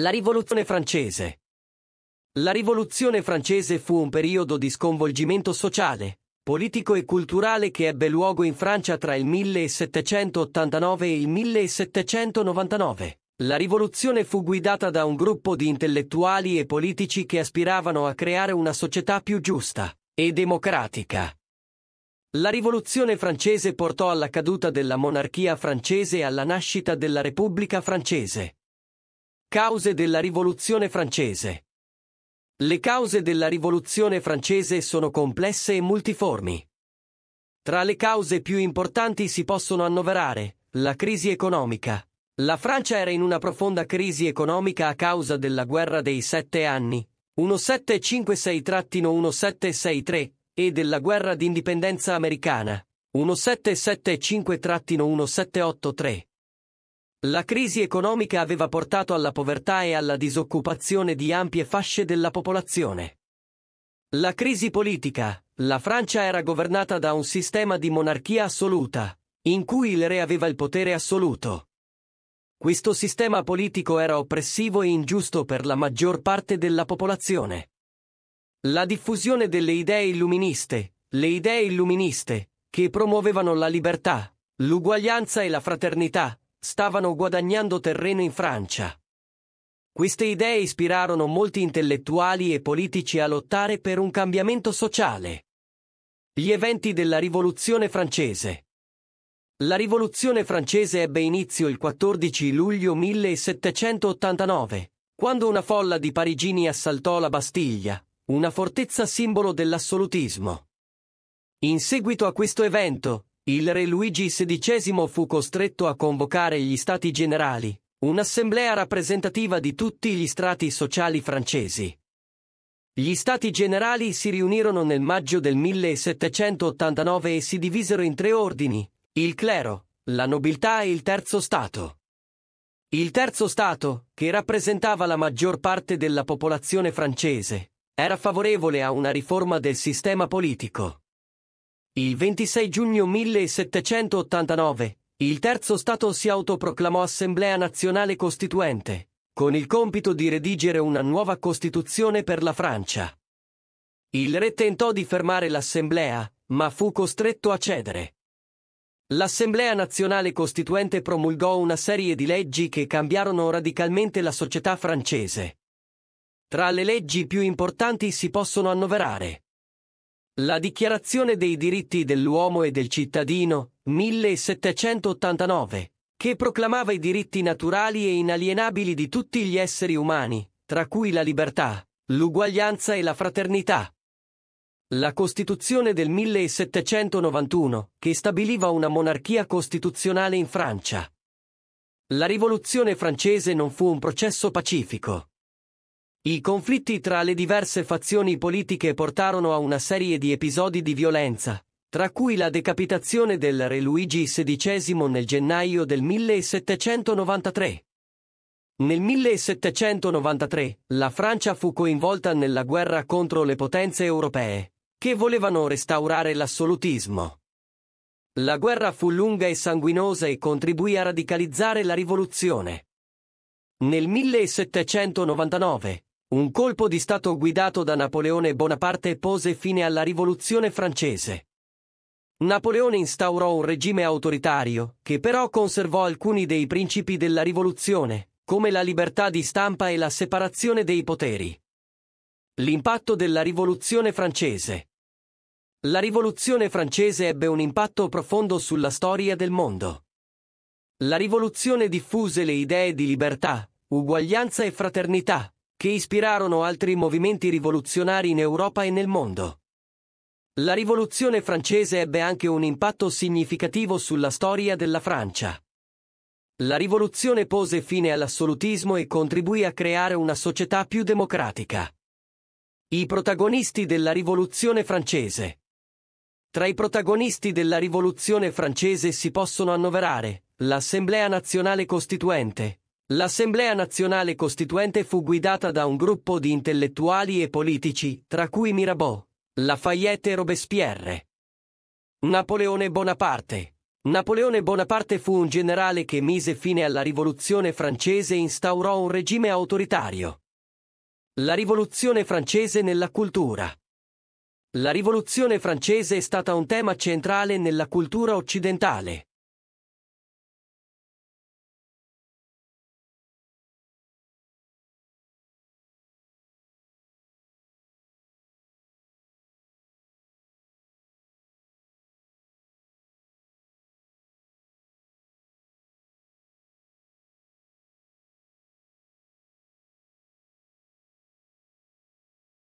La rivoluzione francese. La rivoluzione francese fu un periodo di sconvolgimento sociale, politico e culturale che ebbe luogo in Francia tra il 1789 e il 1799. La rivoluzione fu guidata da un gruppo di intellettuali e politici che aspiravano a creare una società più giusta e democratica. La rivoluzione francese portò alla caduta della monarchia francese e alla nascita della Repubblica francese. Cause della Rivoluzione francese. Le cause della Rivoluzione francese sono complesse e multiformi. Tra le cause più importanti si possono annoverare la crisi economica. La Francia era in una profonda crisi economica a causa della guerra dei sette anni, 1756-1763, e della guerra d'indipendenza americana, 1775-1783. La crisi economica aveva portato alla povertà e alla disoccupazione di ampie fasce della popolazione. La crisi politica. La Francia era governata da un sistema di monarchia assoluta, in cui il re aveva il potere assoluto. Questo sistema politico era oppressivo e ingiusto per la maggior parte della popolazione. La diffusione delle idee illuministe, le idee illuministe, che promuovevano la libertà, l'uguaglianza e la fraternità, stavano guadagnando terreno in Francia. Queste idee ispirarono molti intellettuali e politici a lottare per un cambiamento sociale. Gli eventi della Rivoluzione francese. La Rivoluzione francese ebbe inizio il 14 luglio 1789, quando una folla di parigini assaltò la Bastiglia, una fortezza simbolo dell'assolutismo. In seguito a questo evento, il re Luigi XVI fu costretto a convocare gli Stati Generali, un'assemblea rappresentativa di tutti gli strati sociali francesi. Gli Stati Generali si riunirono nel maggio del 1789 e si divisero in tre ordini, il clero, la nobiltà e il terzo Stato. Il terzo Stato, che rappresentava la maggior parte della popolazione francese, era favorevole a una riforma del sistema politico. Il 26 giugno 1789, il terzo Stato si autoproclamò Assemblea Nazionale Costituente, con il compito di redigere una nuova Costituzione per la Francia. Il re tentò di fermare l'Assemblea, ma fu costretto a cedere. L'Assemblea Nazionale Costituente promulgò una serie di leggi che cambiarono radicalmente la società francese. Tra le leggi più importanti si possono annoverare la Dichiarazione dei diritti dell'uomo e del cittadino, 1789, che proclamava i diritti naturali e inalienabili di tutti gli esseri umani, tra cui la libertà, l'uguaglianza e la fraternità. La Costituzione del 1791, che stabiliva una monarchia costituzionale in Francia. La rivoluzione francese non fu un processo pacifico. I conflitti tra le diverse fazioni politiche portarono a una serie di episodi di violenza, tra cui la decapitazione del re Luigi XVI nel gennaio del 1793. Nel 1793 la Francia fu coinvolta nella guerra contro le potenze europee, che volevano restaurare l'assolutismo. La guerra fu lunga e sanguinosa e contribuì a radicalizzare la rivoluzione. Nel 1799 un colpo di Stato guidato da Napoleone Bonaparte pose fine alla rivoluzione francese. Napoleone instaurò un regime autoritario, che però conservò alcuni dei principi della rivoluzione, come la libertà di stampa e la separazione dei poteri. L'impatto della rivoluzione francese. La rivoluzione francese ebbe un impatto profondo sulla storia del mondo. La rivoluzione diffuse le idee di libertà, uguaglianza e fraternità, che ispirarono altri movimenti rivoluzionari in Europa e nel mondo. La rivoluzione francese ebbe anche un impatto significativo sulla storia della Francia. La rivoluzione pose fine all'assolutismo e contribuì a creare una società più democratica. I protagonisti della rivoluzione francese Tra i protagonisti della rivoluzione francese si possono annoverare l'Assemblea nazionale costituente, L'Assemblea nazionale costituente fu guidata da un gruppo di intellettuali e politici, tra cui Mirabeau, Lafayette e Robespierre. Napoleone Bonaparte. Napoleone Bonaparte fu un generale che mise fine alla rivoluzione francese e instaurò un regime autoritario. La rivoluzione francese nella cultura. La rivoluzione francese è stata un tema centrale nella cultura occidentale.